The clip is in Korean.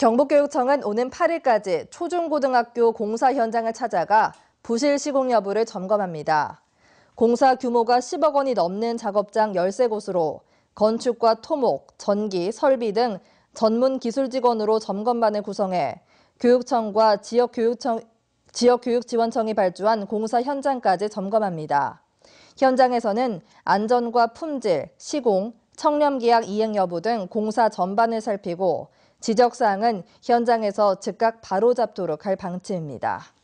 경북교육청은 오는 8일까지 초중고등학교 공사 현장을 찾아가 부실 시공 여부를 점검합니다. 공사 규모가 10억 원이 넘는 작업장 13곳으로 건축과 토목, 전기, 설비 등 전문 기술 직원으로 점검반을 구성해 교육청과 지역교육청, 지역교육지원청이 발주한 공사 현장까지 점검합니다. 현장에서는 안전과 품질, 시공, 청렴계약 이행 여부 등 공사 전반을 살피고 지적사항은 현장에서 즉각 바로잡도록 할 방침입니다.